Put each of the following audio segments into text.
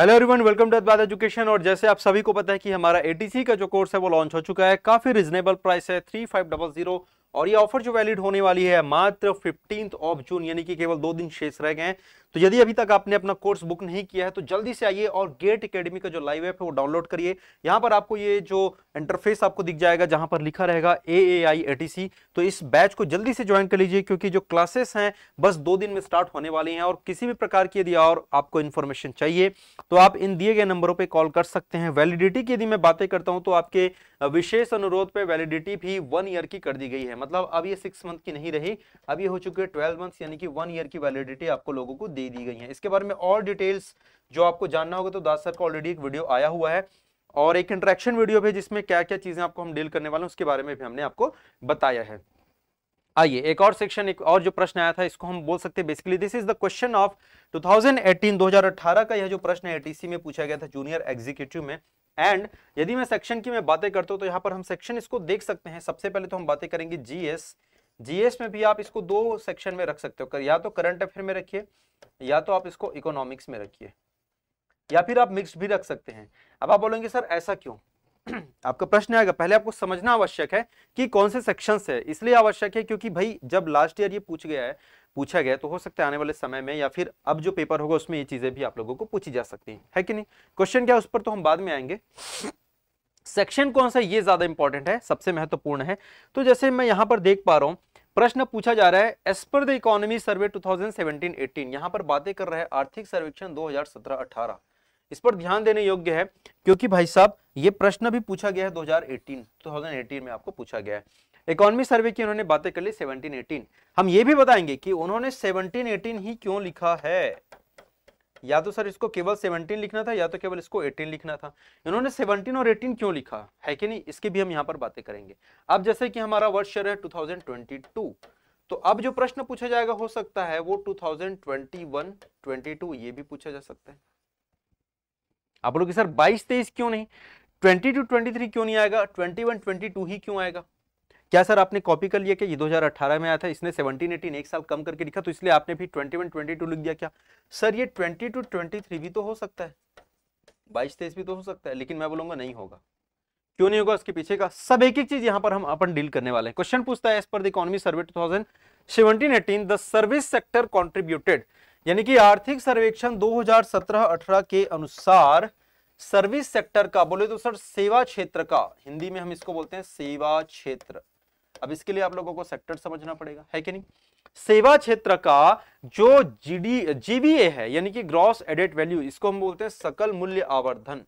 hello everyone welcome to अदबाद education और जैसे आप सभी को पता है कि हमारा एटीसी का जो कोर्स है वो लॉन्च हो चुका है काफी रिजनेबल प्राइस है थ्री फाइव डबल जीरो और ये ऑफर जो वैलिड होने वाली है मात्र फिफ्टींथ ऑफ जून यानी कि केवल दो दिन शेष रह गए हैं तो यदि अभी तक आपने अपना कोर्स बुक नहीं किया है तो जल्दी से आइए और गेट अकेडमी का जो लाइव ऐप है वो डाउनलोड करिए यहाँ पर आपको ये जो इंटरफेस आपको दिख जाएगा जहां पर लिखा रहेगा ए ए आई ए टी सी तो इस बैच को जल्दी से ज्वाइन कर लीजिए क्योंकि जो क्लासेस हैं बस दो दिन में स्टार्ट होने वाली हैं और किसी भी प्रकार की यदि और आपको इन्फॉर्मेशन चाहिए तो आप इन दिए गए नंबरों पर कॉल कर सकते हैं वैलिडिटी की यदि मैं बातें करता हूँ तो आपके विशेष अनुरोध पर वैलिडिटी भी वन ईयर की कर दी गई है मतलब अब ये सिक्स मंथ की नहीं रही अब ये हो चुकी है ट्वेल्व मंथ यानी कि वन ईयर की वैलिडिटी आपको लोगों को दे दी गई हैं इसके बारे में और डिटेल्स जो आपको जानना होगा तो दास सर का ऑलरेडी एक वीडियो आया हुआ है और एक इंट्रैक्शन वीडियो भी जिसमें क्या क्या चीज़ें आपको हम डील करने वाले हैं उसके बारे में भी हमने आपको बताया है आइए एक और सेक्शन एक और जो प्रश्न आया था इसको हम बोल सकते हैं basically this is the question of 2018 2018 का यह जो प्रश्न है एटीसी में पूछा गया था जूनियर एग्जीक्यूटिव में एंड यदि मैं सेक्शन की मैं बातें करता हूं तो यहां पर हम सेक्शन इसको देख सकते हैं सबसे पहले तो हम बातें करेंगे जीएस जीएस में भी आप इसको दो सेक्शन में रख सकते हो या तो करंट अफेयर में रखिए या तो आप इसको इकोनॉमिक्स में रखिए या फिर आप मिक्स भी रख सकते हैं अब आप बोलेंगे सर ऐसा क्यों आपका प्रश्न आएगा पहले आपको समझना आवश्यक है कि कौन से सेक्शन है इसलिए आवश्यक है क्योंकि भाई जब लास्ट ईयर ये पूछ गया है पूछा गया तो हो सकता है आने वाले समय में या फिर अब जो पेपर होगा उसमें ये चीजें भी आप लोगों को पूछी जा सकती है, है कि नहीं क्वेश्चन क्या उस पर तो हम बाद में आएंगे सेक्शन कौन सा ये ज्यादा इंपॉर्टेंट है सबसे महत्वपूर्ण है तो जैसे मैं यहां पर देख पा रहा हूं प्रश्न पूछा जा रहा है एस पर द इकोनॉमी सर्वे 2017-18 यहां पर बातें कर रहा है आर्थिक सर्वेक्षण 2017-18 इस पर ध्यान देने योग्य है क्योंकि भाई साहब ये प्रश्न भी पूछा गया है 2018 2018 में आपको पूछा गया है इकोनॉमी सर्वे की उन्होंने बातें कर ली 17-18 हम ये भी बताएंगे कि उन्होंने 17-18 ही क्यों लिखा है या तो सर इसको केवल 17 लिखना था या तो केवल इसको 18 लिखना था इन्होंने 17 और 18 क्यों लिखा है कि नहीं इसकी भी हम यहाँ पर बातें करेंगे अब जैसे कि हमारा वर्ष है 2022 तो अब जो प्रश्न पूछा जाएगा हो सकता है वो 2021 22 ये भी पूछा जा सकता है आप लोग सर बाईस तेईस क्यों नहीं ट्वेंटी टू ट्वेंटी थ्री क्यों नहीं आएगा ट्वेंटी वन ट्वेंटी टू ही क्यों आएगा क्या सर आपने कॉपी कर लिया क्या ये 2018 में आया था इसने 17 18 एक साल कम करके लिखा तो इसलिए आपने भी 21 22 लिख दिया क्या सर ये 22 23 भी तो हो सकता है 22 23 भी तो हो सकता है लेकिन मैं बोलूंगा नहीं होगा क्यों नहीं होगा उसके पीछे का सब एक एक चीज यहाँ पर हम अपन डील करने वाले हैं क्वेश्चन पूछता है as per the economy survey two thousand the service sector contributed यानी कि आर्थिक सर्वेक्षण 2017-18 के अनुसार सर्विस सेक्टर का बोले तो सर सेवा क्षेत्र का हिंदी में हम इसको बोलते हैं सेवा क्षेत्र अब इसके लिए आप लोगों को सेक्टर समझना पड़ेगा है कि नहीं सेवा क्षेत्र का जो जीडी जीबीए है यानी कि ग्रॉस एडेड वैल्यू इसको हम बोलते हैं सकल मूल्य आवर्धन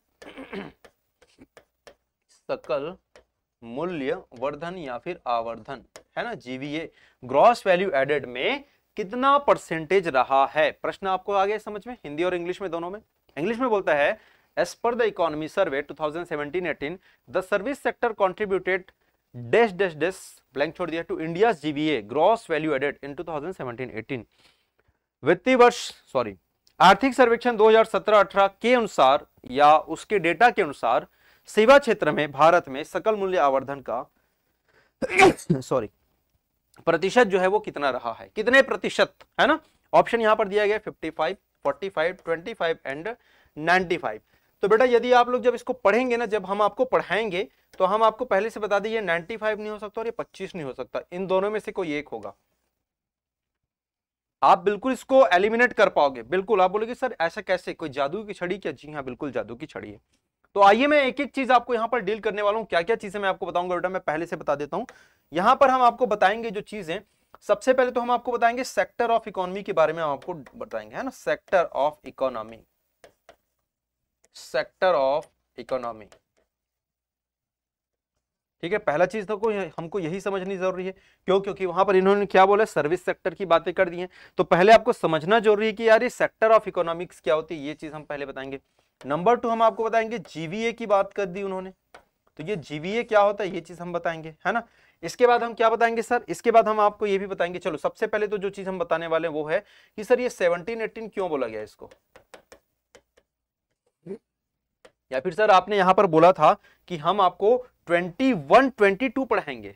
सकल मूल्य वर्धन या फिर आवर्धन है ना जीवीए ग्रॉस वैल्यू एडेड में कितना परसेंटेज रहा है प्रश्न आपको आ गया समझ में हिंदी और इंग्लिश में दोनों में इंग्लिश में बोलता है as per the economy survey 2017-18 the service sector contributed dash dash dash blank छोड़ दिया to India GVA gross value added in two 18 वित्तीय वर्ष सॉरी आर्थिक सर्वेक्षण 2017-18 के अनुसार या उसके डेटा के अनुसार सेवा क्षेत्र में भारत में सकल मूल्य आवर्धन का सॉरी प्रतिशत जो है वो कितना रहा है कितने प्रतिशत है ना ऑप्शन यहां पर दिया गया 55, 45, 25 एंड 95 तो बेटा यदि आप लोग जब इसको पढ़ेंगे ना जब हम आपको पढ़ाएंगे तो हम आपको पहले से बता दें ये 95 नहीं हो सकता और ये 25 नहीं हो सकता इन दोनों में से कोई एक होगा आप बिल्कुल इसको एलिमिनेट कर पाओगे बिल्कुल आप बोलोगे सर ऐसा कैसे कोई जादू की छड़ी क्या जी हाँ बिल्कुल जादू की छड़ी है तो आइए मैं एक एक चीज आपको यहाँ पर डील करने वाला हूँ क्या क्या चीजें मैं आपको बताऊंगा बेटा मैं पहले से बता देता हूँ यहाँ पर हम आपको बताएंगे जो चीजें सबसे पहले तो हम आपको बताएंगे सेक्टर ऑफ इकोनॉमी के बारे में हम आपको बताएंगे है ना sector of economy sector of economy ठीक है पहला चीज तो हमको यही समझनी जरूरी है क्यों क्योंकि वहां पर इन्होंने क्या बोला सर्विस सेक्टर की बातें कर दी है तो पहले आपको समझना जरूरी है कि यार ये सेक्टर ऑफ इकोनॉमिक्स क्या होती है ये चीज हम पहले बताएंगे नंबर टू हम आपको बताएंगे जीवीए की बात कर दी उन्होंने तो ये जीवीए क्या होता है ये चीज हम बताएंगे है ना इसके बाद हम क्या बताएंगे सर इसके बाद हम आपको ये भी बताएंगे चलो सबसे पहले तो जो चीज हम बताने वाले हैं वो है कि सर ये सेवनटीन एटीन क्यों बोला गया इसको या फिर सर आपने यहां पर बोला था कि हम आपको ट्वेंटी वन ट्वेंटी टू पढ़ाएंगे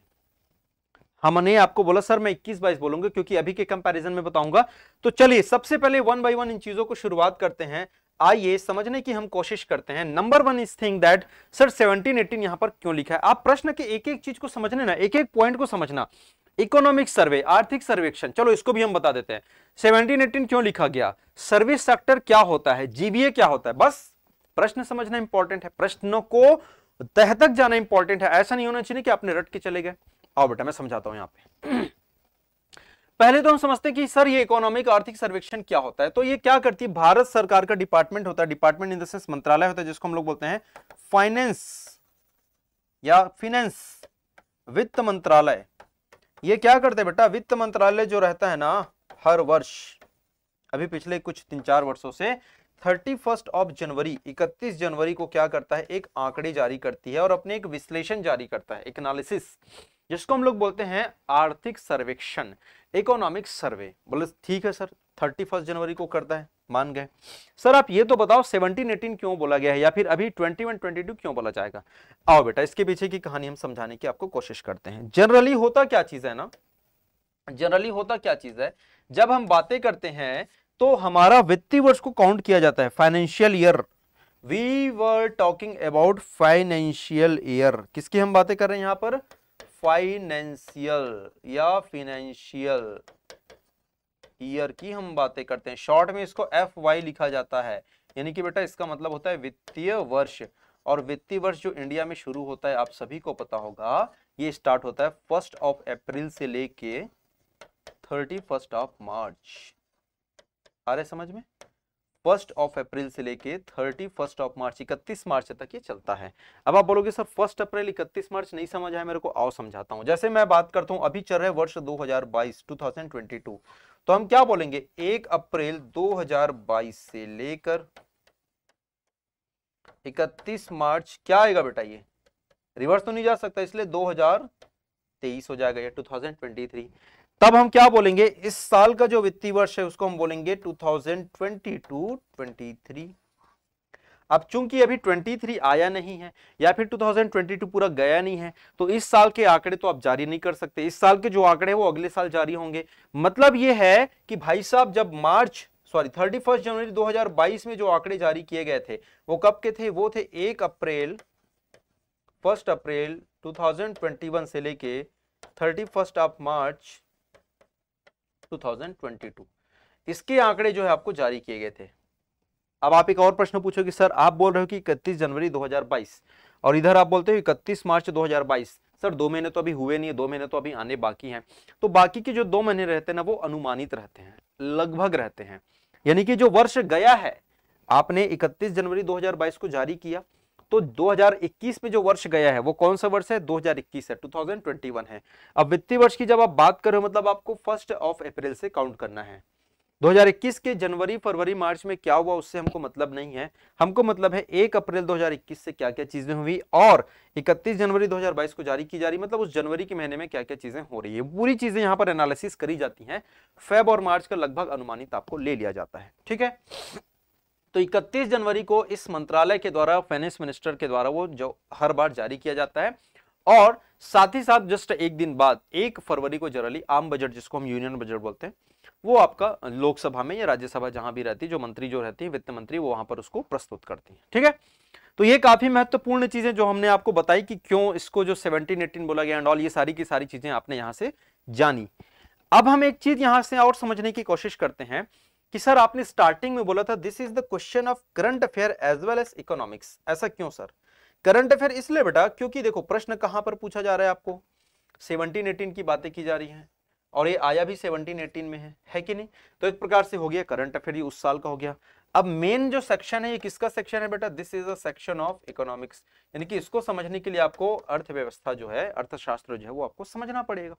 हमने आपको बोला सर मैं इक्कीस बाईस बोलूंगा क्योंकि अभी के कंपेरिजन में बताऊंगा तो चलिए सबसे पहले वन बाई वन इन चीजों को शुरुआत करते हैं आइए समझने की हम कोशिश करते हैं number one is thing that sir 17 18 यहां पर क्यों लिखा है आप प्रश्न के एक एक चीज को समझने ना एक एक पॉइंट को समझना इकोनॉमिक सर्वे आर्थिक सर्वेक्षण चलो इसको भी हम बता देते हैं 17 18 क्यों लिखा गया सर्विस सेक्टर क्या होता है जीबीए क्या होता है बस प्रश्न समझना इंपॉर्टेंट है प्रश्नों को तह तक जाना इंपॉर्टेंट है ऐसा नहीं होना चाहिए कि आपने रट के चले गए आओ बेटा मैं समझाता हूं यहां पे पहले तो हम समझते हैं कि सर ये इकोनॉमिक आर्थिक सर्वेक्षण क्या होता है तो ये क्या करती है भारत सरकार का डिपार्टमेंट होता है डिपार्टमेंट इन देंस मंत्रालय होता है जिसको हम लोग बोलते हैं फाइनेंस या फिनेंस वित्त मंत्रालय ये क्या करते हैं बेटा वित्त मंत्रालय जो रहता है ना हर वर्ष अभी पिछले कुछ तीन चार वर्षों से थर्टी फर्स्ट ऑफ जनवरी 31 जनवरी को क्या करता है एक आंकड़े जारी करती है और अपने एक विश्लेषण जारी करता है एक एनालिसिस जिसको हम लोग बोलते हैं आर्थिक सर्वेक्षण इकोनॉमिक सर्वे बोले ठीक है सर थर्टी फर्स्ट जनवरी को करता है मान गए सर आप ये तो बताओ सेवनटीन एटीन क्यों बोला गया है या फिर अभी ट्वेंटी वन ट्वेंटी टू क्यों बोला जाएगा आओ बेटा इसके पीछे की कहानी हम समझाने की आपको कोशिश करते हैं जनरली होता क्या चीज है ना जनरली होता क्या चीज है जब हम बातें करते हैं तो हमारा वित्तीय वर्ष को काउंट किया जाता है financial year we were talking about financial year किसकी हम बातें कर रहे हैं यहां पर फाइनेंशियल या फिनेंशियल ईयर की हम बातें करते हैं शॉर्ट में इसको एफ वाई लिखा जाता है यानी कि बेटा इसका मतलब होता है वित्तीय वर्ष और वित्तीय वर्ष जो इंडिया में शुरू होता है आप सभी को पता होगा ये स्टार्ट होता है फर्स्ट ऑफ अप्रैल से लेके थर्टी फर्स्ट ऑफ मार्च आ रहा है समझ में फर्स्ट ऑफ अप्रैल से लेके थर्टी फर्स्ट ऑफ मार्च इकतीस मार्च तक ये चलता है अब आप बोलोगे सर फर्स्ट अप्रैल इकतीस मार्च नहीं समझ आया मेरे को आओ समझाता हूँ जैसे मैं बात करता हूँ अभी चल रहे वर्ष 2022 2022 तो हम क्या बोलेंगे एक अप्रैल 2022 से लेकर इकतीस मार्च क्या आएगा बेटा ये रिवर्स तो नहीं जा सकता इसलिए 2023 हो जाएगा या 2023 तब हम क्या बोलेंगे इस साल का जो वित्तीय वर्ष है उसको हम बोलेंगे 2022-23 अब चूंकि अभी 23 आया नहीं है या फिर 2022 पूरा गया नहीं है तो इस साल के आंकड़े तो आप जारी नहीं कर सकते इस साल के जो आंकड़े हैं वो अगले साल जारी होंगे मतलब ये है कि भाई साहब जब March sorry thirty first January दो में जो आंकड़े जारी किए गए थे वो कब के थे वो थे एक अप्रैल फर्स्ट अप्रैल टू से लेके थर्टी फर्स्ट ऑफ मार्च 2022 इसके आंकड़े जो है आपको जारी किए गए थे अब आप एक और प्रश्न पूछोगे सर आप बोल रहे हो कि इकतीस जनवरी 2022 और इधर आप बोलते हो इकतीस मार्च 2022 सर दो महीने तो अभी हुए नहीं है दो महीने तो अभी आने बाकी हैं तो बाकी के जो दो महीने रहते हैं ना वो अनुमानित रहते हैं लगभग रहते हैं यानी कि जो वर्ष गया है आपने 31 जनवरी 2022 को जारी किया तो 2021 में जो वर्ष गया है वो कौन सा वर्ष है 2021 है 2021 है अब वित्तीय वर्ष की जब आप बात कर रहे हो मतलब आपको फर्स्ट ऑफ अप्रैल से काउंट करना है 2021 के जनवरी फरवरी मार्च में क्या हुआ उससे हमको मतलब नहीं है हमको मतलब है एक अप्रैल 2021 से क्या क्या चीजें हुई और 31 जनवरी 2022 को जारी की जा रही मतलब उस जनवरी के महीने में क्या क्या चीजें हो रही है पूरी चीजें यहां पर एनालिसिस करी जाती हैं फेब और मार्च का लगभग अनुमानित आपको ले लिया जाता है ठीक है तो 31 जनवरी को इस मंत्रालय के द्वारा फाइनेंस मिनिस्टर के द्वारा वो जो हर बार जारी किया जाता है और साथ ही साथ जस्ट एक दिन बाद एक फरवरी को जनरली आम बजट जिसको हम यूनियन बजट बोलते हैं वो आपका लोकसभा में या राज्यसभा जहां भी रहती है जो मंत्री जो रहती है वित्त मंत्री वो वहां पर उसको प्रस्तुत करती है ठीक है तो ये काफी महत्वपूर्ण चीजें जो हमने आपको बताई कि क्यों इसको जो सेवनटीन एटीन बोला गया एंड ऑल ये सारी की सारी चीजें आपने यहाँ से जानी अब हम एक चीज यहां से और समझने की कोशिश करते हैं कि सर आपने स्टार्टिंग में बोला था this is the question of current affair as well as economics ऐसा क्यों सर करंट अफेयर इसलिए बेटा क्योंकि देखो प्रश्न कहां पर पूछा जा रहा है आपको 17 18 की बातें की जा रही हैं और ये आया भी 17 18 में है है कि नहीं तो एक प्रकार से हो गया करंट अफेयर ये उस साल का हो गया अब मेन जो सेक्शन है ये किसका सेक्शन है बेटा this is a section of economics यानी कि इसको समझने के लिए आपको अर्थव्यवस्था जो है अर्थशास्त्र जो है वो आपको समझना पड़ेगा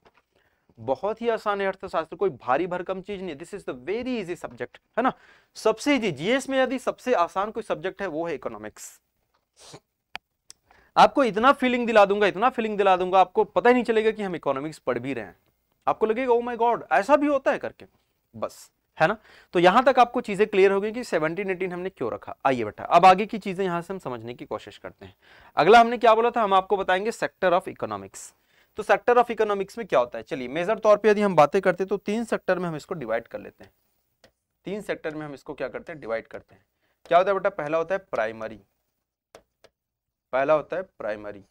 बहुत ही आसान है अर्थशास्त्र कोई भारी भरकम चीज नहीं this is the very easy subject है ना सबसे इजी जीएस में यदि सबसे आसान कोई सब्जेक्ट है वो है इकोनॉमिक्स आपको इतना फीलिंग दिला दूंगा इतना फीलिंग दिला दूंगा आपको पता ही नहीं चलेगा कि हम इकोनॉमिक्स पढ़ भी रहे हैं आपको लगेगा ओ माई गॉड ऐसा भी होता है करके बस है ना तो यहां तक आपको चीजें क्लियर हो गई कि 17 18 हमने क्यों रखा आइए बेटा अब आगे की चीजें यहां से हम समझने की कोशिश करते हैं अगला हमने क्या बोला था हम आपको बताएंगे सेक्टर ऑफ इकोनॉमिक्स तो सेक्टर ऑफ इकोनॉमिक्स में क्या होता है चलिए मेजर तौर पे यदि हम बातें करते हैं तो तीन सेक्टर में हम इसको डिवाइड कर लेते हैं तीन सेक्टर में हम इसको क्या करते हैं डिवाइड करते हैं क्या होता है बेटा पहला होता है प्राइमरी पहला होता है प्राइमरी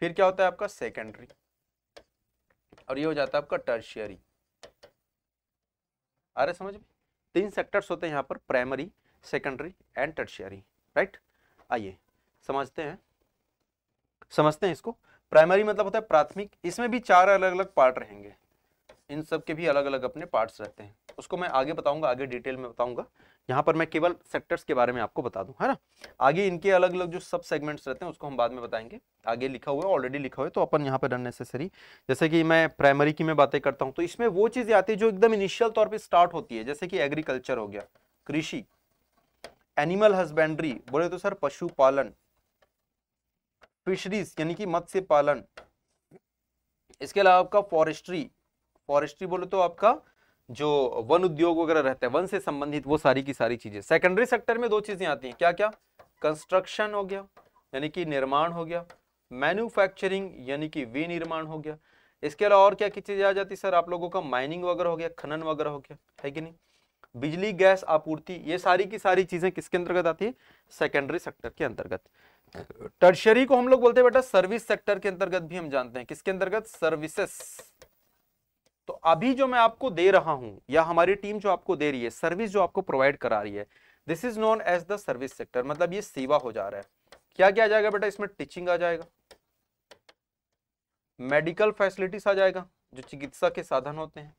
फिर क्या होता है आपका सेकेंडरी और ये हो जाता है आपका टर्शियरी अरे समझ तीन सेक्टर्स होते हैं यहाँ पर primary secondary and tertiary right आइए समझते हैं समझते हैं इसको प्राइमरी मतलब होता है प्राथमिक इसमें भी चार अलग अलग पार्ट रहेंगे इन सब के भी अलग अलग अपने पार्ट्स रहते हैं उसको मैं आगे बताऊंगा आगे डिटेल में बताऊंगा यहाँ पर मैं केवल सेक्टर्स के बारे में आपको बता दूं है ना आगे इनके अलग अलग जो सब सेगमेंट्स रहते हैं उसको हम बाद में बताएंगे आगे लिखा हुआ है ऑलरेडी लिखा हुआ है तो अपन यहाँ पर अननेसेसरी जैसे कि मैं प्राइमरी की मैं बातें करता हूँ तो इसमें वो चीज़ें आती है जो एकदम इनिशियल तौर पर स्टार्ट होती है जैसे कि एग्रीकल्चर हो गया कृषि एनिमल हस्बेंड्री बोले तो सर पशुपालन फिशरीज यानी कि मत्स्य पालन इसके अलावा आपका फॉरेस्ट्री फॉरेस्ट्री बोलो तो आपका जो वन उद्योग वगैरह रहता है वन से संबंधित वो सारी की सारी चीजें सेकेंडरी सेक्टर में दो चीजें आती हैं क्या क्या कंस्ट्रक्शन हो गया यानी कि निर्माण हो गया मैन्युफैक्चरिंग यानी कि विनिर्माण हो गया इसके अलावा और क्या क्या चीजें आ जाती सर आप लोगों का माइनिंग वगैरह हो गया खनन वगैरह हो गया है कि नहीं बिजली गैस आपूर्ति ये सारी की सारी चीजें किसके अंतर्गत आती है सेकेंडरी सेक्टर के अंतर्गत टर्शरी को हम लोग बोलते हैं बेटा सर्विस सेक्टर के अंतर्गत भी हम जानते हैं किसके अंतर्गत सर्विसेस तो अभी जो मैं आपको दे रहा हूं या हमारी टीम जो आपको दे रही है सर्विस जो आपको प्रोवाइड करा रही है this is known as the service sector मतलब ये सेवा हो जा रहा है क्या क्या आ जाएगा बेटा इसमें टीचिंग आ जाएगा मेडिकल फैसिलिटीज आ जाएगा जो चिकित्सा के साधन होते हैं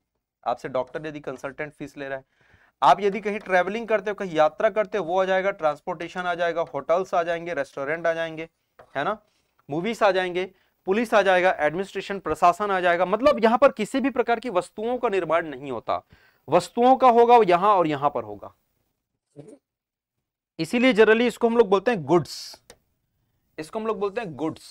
आपसे डॉक्टर यदि कंसल्टेंट फीस ले रहा है आप यदि कहीं ट्रेवलिंग करते हो कहीं यात्रा करते हो वो आ जाएगा ट्रांसपोर्टेशन आ जाएगा होटल्स आ जाएंगे रेस्टोरेंट आ जाएंगे है ना मूवीज आ जाएंगे पुलिस आ जाएगा एडमिनिस्ट्रेशन प्रशासन आ जाएगा मतलब यहाँ पर किसी भी प्रकार की वस्तुओं का निर्माण नहीं होता वस्तुओं का होगा वो यहाँ और यहाँ पर होगा इसीलिए जनरली इसको हम लोग बोलते हैं गुड्स इसको हम लोग बोलते हैं गुड्स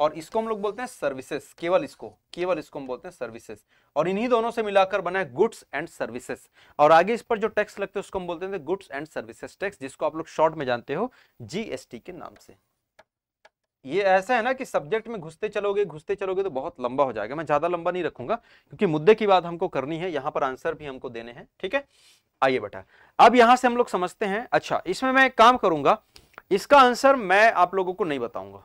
और इसको हम लोग बोलते हैं सर्विसेस केवल इसको केवल इसको हम बोलते हैं सर्विसेस और इन्हीं दोनों से मिलाकर बना है गुड्स एंड सर्विसेस और आगे इस पर जो टैक्स लगते हैं उसको हम बोलते हैं गुड्स एंड सर्विसेस टैक्स जिसको आप लोग शॉर्ट में जानते हो जीएसटी के नाम से ये ऐसा है ना कि सब्जेक्ट में घुसते चलोगे घुसते चलोगे तो बहुत लंबा हो जाएगा मैं ज्यादा लंबा नहीं रखूंगा क्योंकि मुद्दे की बात हमको करनी है यहाँ पर आंसर भी हमको देने हैं ठीक है आइए बेटा अब यहाँ से हम लोग समझते हैं अच्छा इसमें मैं एक काम करूंगा इसका आंसर मैं आप लोगों को नहीं बताऊंगा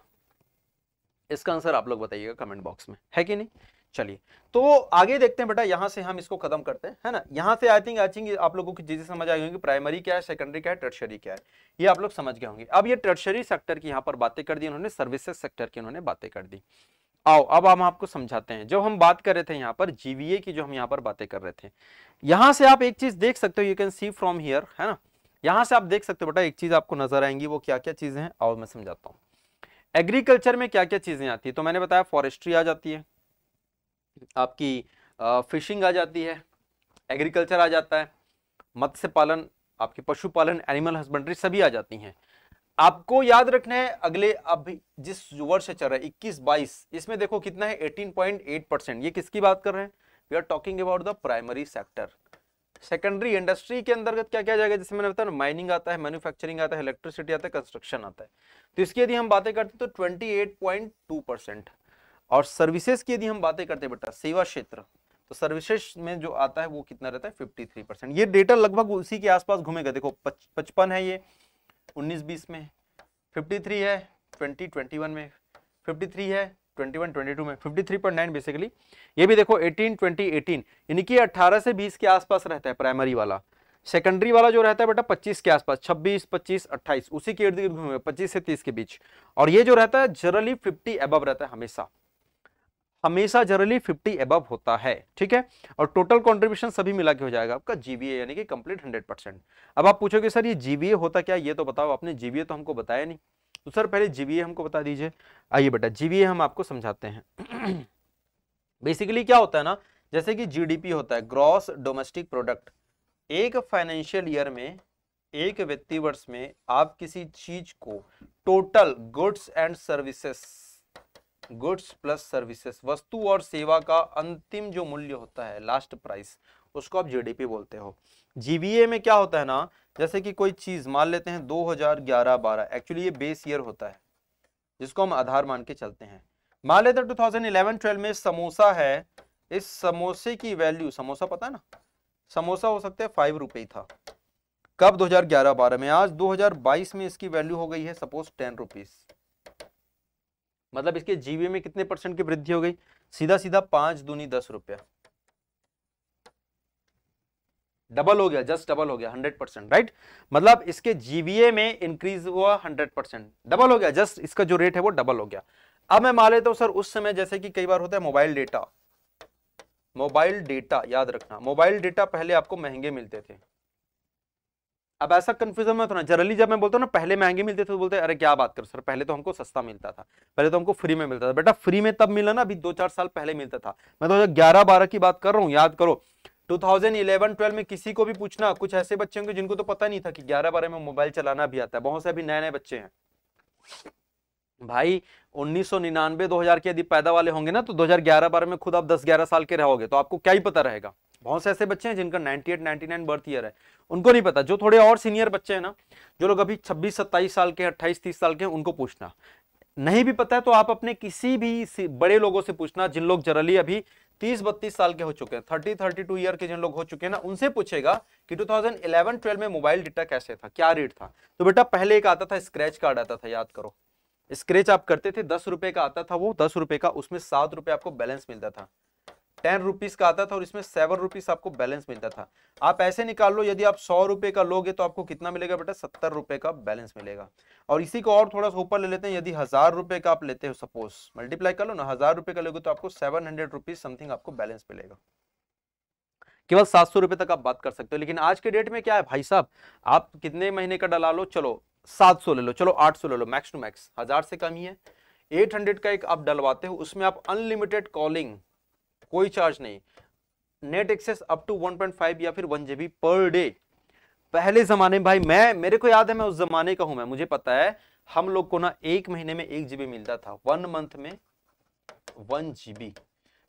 इसका आंसर आप लोग बताइएगा कमेंट बॉक्स में है कि नहीं चलिए तो आगे देखते हैं बेटा यहाँ से हम इसको खत्म करते हैं है ना यहाँ से आई थिंक आई थिंक आप लोगों की चीजें समझ आई होंगी प्राइमरी क्या है सेकेंडरी क्या है टर्शरी क्या है ये आप लोग समझ गए होंगे अब ये टर्शरी सेक्टर की यहाँ पर बातें कर दी उन्होंने सर्विसेज सेक्टर की उन्होंने बातें कर दी आओ अब हम आपको समझाते हैं जो हम बात कर रहे थे यहाँ पर जीवीए की जो हम यहाँ पर बातें कर रहे थे यहाँ से आप एक चीज देख सकते हो you can see from here है ना यहाँ से आप देख सकते हो बेटा एक चीज आपको नजर आएंगी वो क्या क्या चीजें हैं आओ मैं समझाता हूँ एग्रीकल्चर में क्या क्या चीज़ें आती है तो मैंने बताया फॉरेस्ट्री आ जाती है आपकी फिशिंग आ जाती है एग्रीकल्चर आ जाता है मत्स्य पालन आपके पशुपालन एनिमल हस्बेंड्री सभी आ जाती हैं आपको याद रखना है अगले अब जिस वर्ष चल रहा है इक्कीस बाईस इसमें देखो कितना है 18.8 परसेंट ये किसकी बात कर रहे हैं we are talking about the primary sector secondary industry के अंतर्गत क्या क्या जाएगा जैसे मैंने बताया माइनिंग आता है मैन्युफैक्चरिंग आता है इलेक्ट्रिसिटी आता है कंस्ट्रक्शन आता है तो इसकी यदि हम बातें करते हैं तो 28.2 परसेंट और सर्विसेज की यदि हम बातें करते हैं बेटा सेवा क्षेत्र तो सर्विसेज में जो आता है वो कितना रहता है फिफ्टी थ्री परसेंट ये डेटा लगभग उसी के आसपास घूमेगा देखो पचपन है ये उन्नीस बीस में फिफ्टी थ्री है ट्वेंटी ट्वेंटी वन में फिफ्टी थ्री है 21 22 में 53.9 बेसिकली ये भी देखो 18 20 18 यानी कि 18 से 20 के आसपास रहता है प्राइमरी वाला सेकेंडरी वाला जो रहता है बेटा 25 के आसपास 26 25 28 उसी के इर्द गिर्द घूमे 25 से 30 के बीच और ये जो रहता है जनरली 50 एबव रहता है हमेशा हमेशा जनरली 50 एबव होता है ठीक है और टोटल कॉन्ट्रीब्यूशन सभी मिला के हो जाएगा आपका जीबीए यानी कि कंप्लीट हंड्रेड परसेंट अब आप पूछोगे सर ये जीबीए होता क्या ये तो बताओ आपने जीबीए तो हमको बताया नहीं तो सर पहले जीबीए हमको बता दीजिए आइए बेटा जीबीए हम आपको समझाते हैं बेसिकली क्या होता है ना जैसे कि जीडीपी होता है ग्रॉस डोमेस्टिक प्रोडक्ट एक फाइनेंशियल ईयर में एक वित्तीय वर्ष में आप किसी चीज को total goods and services goods plus services वस्तु और सेवा का अंतिम जो मूल्य होता है लास्ट प्राइस उसको आप जीडीपी बोलते हो जीबीए में क्या होता है ना जैसे कि कोई चीज मान लेते हैं 2011-12 एक्चुअली ये बेस ईयर होता है जिसको हम आधार मान के चलते हैं मान लेते हैं 2011-12 में समोसा है इस समोसे की वैल्यू समोसा पता है ना समोसा हो सकता है फाइव रुपये था कब 2011-12 में आज 2022 में इसकी वैल्यू हो गई है सपोज टेन रुपीज मतलब इसके जीबी में कितने परसेंट की वृद्धि हो गई सीधा सीधा पांच दूनी दस रुपया डबल हो गया जस्ट डबल हो गया हंड्रेड परसेंट राइट मतलब इसके जीवीए में इंक्रीज हुआ हंड्रेड परसेंट डबल हो गया जस्ट इसका जो रेट है वो डबल हो गया अब मैं मान लेता हूं सर उस समय जैसे कि कई बार होता है मोबाइल डेटा मोबाइल डेटा याद रखना मोबाइल डेटा पहले आपको महंगे मिलते थे अब ऐसा कंफ्यूजन मत होना जनरली जब मैं बोलता हूँ ना पहले महंगे मिलते थे तो बोलते अरे क्या बात करो सर पहले तो हमको सस्ता मिलता था पहले तो हमको फ्री में मिलता था बेटा फ्री में तब मिला ना अभी दो चार साल पहले मिलता था मैं तो ग्यारह बारह की बात कर रहा हूँ याद करो 2011-12 में किसी को भी पूछना कुछ ऐसे बच्चे होंगे जिनको तो पता नहीं था कि 11 बारह में मोबाइल चलाना भी आता है बहुत से अभी नए नए बच्चे हैं भाई 1999 2000 के यदि पैदा वाले होंगे ना तो 2011 12 में खुद आप 10 11 साल के रहोगे तो आपको क्या ही पता रहेगा बहुत से ऐसे बच्चे हैं जिनका 98 99 बर्थ ईयर है उनको नहीं पता जो थोड़े और सीनियर बच्चे हैं ना जो लोग अभी छब्बीस सत्ताईस साल के अट्ठाईस तीस साल के हैं उनको पूछना नहीं भी पता है तो आप अपने किसी भी बड़े लोगों से पूछना जिन लोग जरली अभी तीस बत्तीस साल के हो चुके हैं थर्टी थर्टी टू ईयर के जिन लोग हो चुके हैं ना उनसे पूछेगा कि 2011-12 में मोबाइल डेटा कैसे था क्या रेट था तो बेटा पहले एक आता था स्क्रैच कार्ड आता था याद करो स्क्रैच आप करते थे दस रुपए का आता था वो दस रुपए का उसमें सात रुपए आपको बैलेंस मिलता था टेन रुपीज का आता था और इसमें सेवन रुपीज आपको बैलेंस मिलता था आप ऐसे निकाल लो यदि आप सौ रुपए का लोगे तो आपको कितना मिलेगा बेटा सत्तर रुपए का बैलेंस मिलेगा और इसी को और थोड़ा सा ऊपर ले लेते हैं यदि हजार रुपए का आप लेते हो सपोज मल्टीप्लाई कर लो ना हजार रुपए का लोगे तो आपको सेवन हंड्रेड रुपीज समथिंग आपको बैलेंस मिलेगा केवल सात सौ रुपए तक आप बात कर सकते हो लेकिन आज के डेट में क्या है भाई साहब आप कितने महीने का डला लो चलो सात सौ ले लो चलो आठ सौ ले लो मैक्स टू मैक्स हजार से कम ही है एट हंड्रेड का एक आप डलवाते हो उसमें आप अनलिमिटेड कॉलिंग कोई चार्ज नहीं नेट एक्सेस अप टू 1.5 या फिर 1 जीबी पर डे पहले जमाने में भाई मैं मेरे को याद है मैं उस जमाने का हूं मैं मुझे पता है हम लोग को ना एक महीने में एक जीबी मिलता था वन मंथ में वन जीबी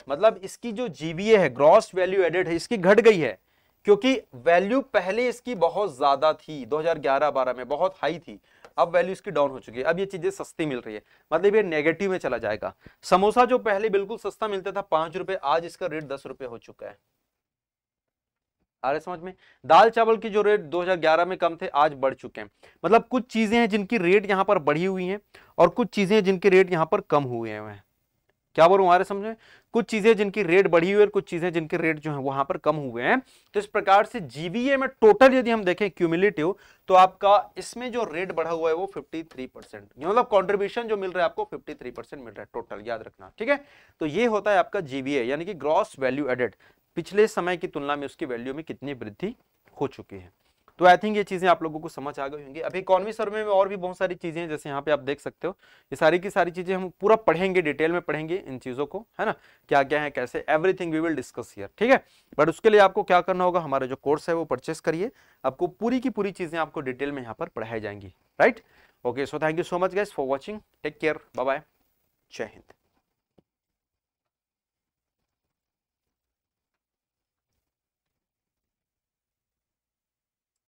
मतलब इसकी जो जीबीए है ग्रॉस वैल्यू एडेड है इसकी घट गई है क्योंकि वैल्यू पहले इसकी बहुत ज्यादा थी 2011-12 में बहुत हाई थी अब वैल्यू इसकी डाउन हो चुकी है अब ये चीज़ें सस्ती मिल रही है मतलब ये नेगेटिव में चला जाएगा समोसा जो पहले बिल्कुल सस्ता मिलता था पांच रुपए आज इसका रेट दस रुपये हो चुका है आ रहे समझ में दाल चावल की जो रेट 2011 में कम थे आज बढ़ चुके हैं मतलब कुछ चीज़ें हैं जिनकी रेट यहाँ पर बढ़ी हुई हैं और कुछ चीज़ें जिनके रेट यहाँ पर कम हुए हैं क्या बोलूँ हमारे समझ में कुछ चीज़ें जिनकी रेट बढ़ी हुई है कुछ चीज़ें जिनके रेट जो है वहां पर कम हुए हैं तो इस प्रकार से जीबीए में टोटल यदि हम देखें क्यूमिलेटिव तो आपका इसमें जो रेट बढ़ा हुआ है वो 53 परसेंट मतलब कॉन्ट्रीब्यूशन जो मिल रहा है आपको 53 परसेंट मिल रहा है टोटल याद रखना ठीक है तो ये होता है आपका जीबीए यानी कि ग्रॉस वैल्यू एडेड पिछले समय की तुलना में उसकी वैल्यू में कितनी वृद्धि हो चुकी है तो आई थिंक ये चीज़ें आप लोगों को समझ आ गई होंगी अभी इकोनॉमी सर्वे में और भी बहुत सारी चीज़ें हैं जैसे यहाँ पे आप देख सकते हो ये सारी की सारी चीज़ें हम पूरा पढ़ेंगे डिटेल में पढ़ेंगे इन चीज़ों को है ना क्या क्या है कैसे everything we will discuss here ठीक है बट उसके लिए आपको क्या करना होगा हमारा जो कोर्स है वो परचेस करिए आपको पूरी की पूरी चीज़ें आपको डिटेल में यहाँ पर पढ़ाई जाएंगी right okay so thank you so much guys for watching take care bye जय हिंद